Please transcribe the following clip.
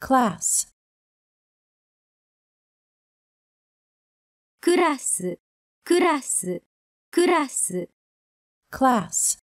class Class. Class. Class.